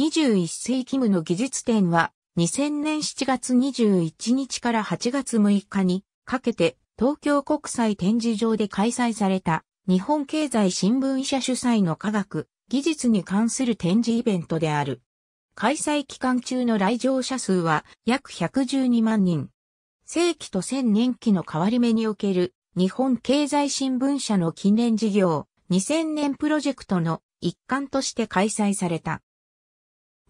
21世紀無の技術展は2000年7月21日から8月6日にかけて東京国際展示場で開催された日本経済新聞社主催の科学、技術に関する展示イベントである。開催期間中の来場者数は約112万人。正規と千年期の変わり目における日本経済新聞社の記念事業2000年プロジェクトの一環として開催された。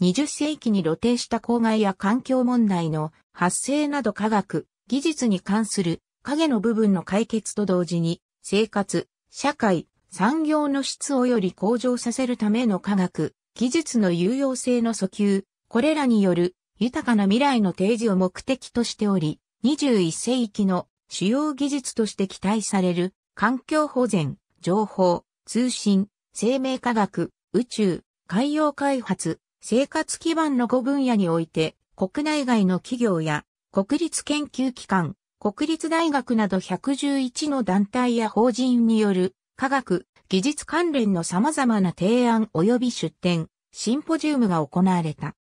20世紀に露呈した公害や環境問題の発生など科学、技術に関する影の部分の解決と同時に、生活、社会、産業の質をより向上させるための科学、技術の有用性の訴求、これらによる豊かな未来の提示を目的としており、21世紀の主要技術として期待される環境保全、情報、通信、生命科学、宇宙、海洋開発、生活基盤の5分野において、国内外の企業や国立研究機関、国立大学など111の団体や法人による科学、技術関連の様々な提案及び出展、シンポジウムが行われた。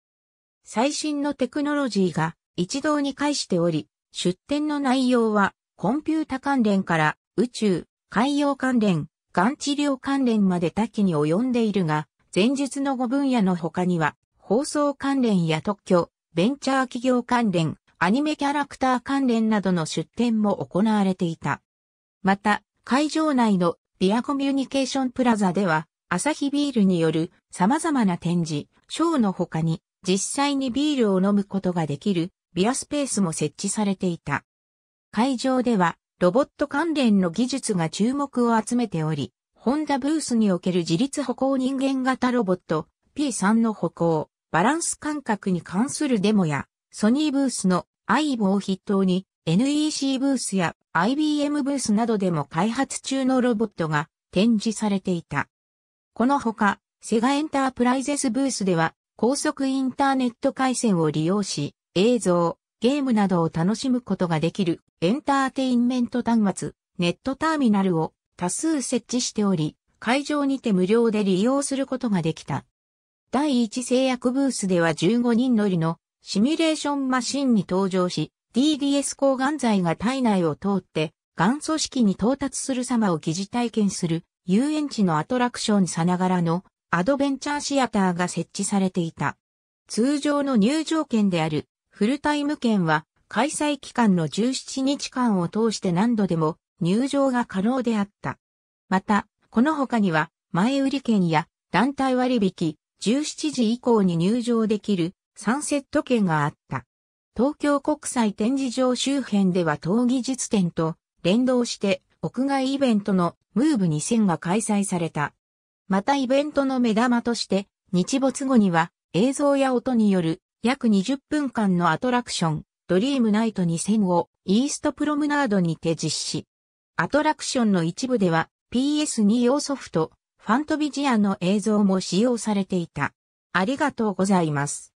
最新のテクノロジーが一堂に会しており、出展の内容はコンピュータ関連から宇宙、海洋関連、がん治療関連まで多岐に及んでいるが、前述の5分野の他には、放送関連や特許、ベンチャー企業関連、アニメキャラクター関連などの出展も行われていた。また、会場内のビアコミュニケーションプラザでは、アサヒビールによる様々な展示、ショーの他に、実際にビールを飲むことができるビアスペースも設置されていた。会場では、ロボット関連の技術が注目を集めており、ホンダブースにおける自立歩行人間型ロボット P3 の歩行、バランス感覚に関するデモや、ソニーブースの i v を筆頭に NEC ブースや IBM ブースなどでも開発中のロボットが展示されていた。このほか、セガエンタープライゼスブースでは高速インターネット回線を利用し、映像、ゲームなどを楽しむことができるエンターテインメント端末、ネットターミナルを多数設置しており、会場にて無料で利用することができた。第一製薬ブースでは15人乗りのシミュレーションマシンに登場し、DDS 抗がん剤が体内を通って、がん組織に到達する様を疑似体験する遊園地のアトラクションさながらのアドベンチャーシアターが設置されていた。通常の入場券であるフルタイム券は開催期間の17日間を通して何度でも入場が可能であった。また、この他には、前売り券や団体割引、17時以降に入場できるサンセット券があった。東京国際展示場周辺では闘技術展と連動して屋外イベントのムーブ2000が開催された。またイベントの目玉として日没後には映像や音による約20分間のアトラクションドリームナイト2000をイーストプロムナードにて実施。アトラクションの一部では PS2 用ソフト、ファントビジアの映像も使用されていた。ありがとうございます。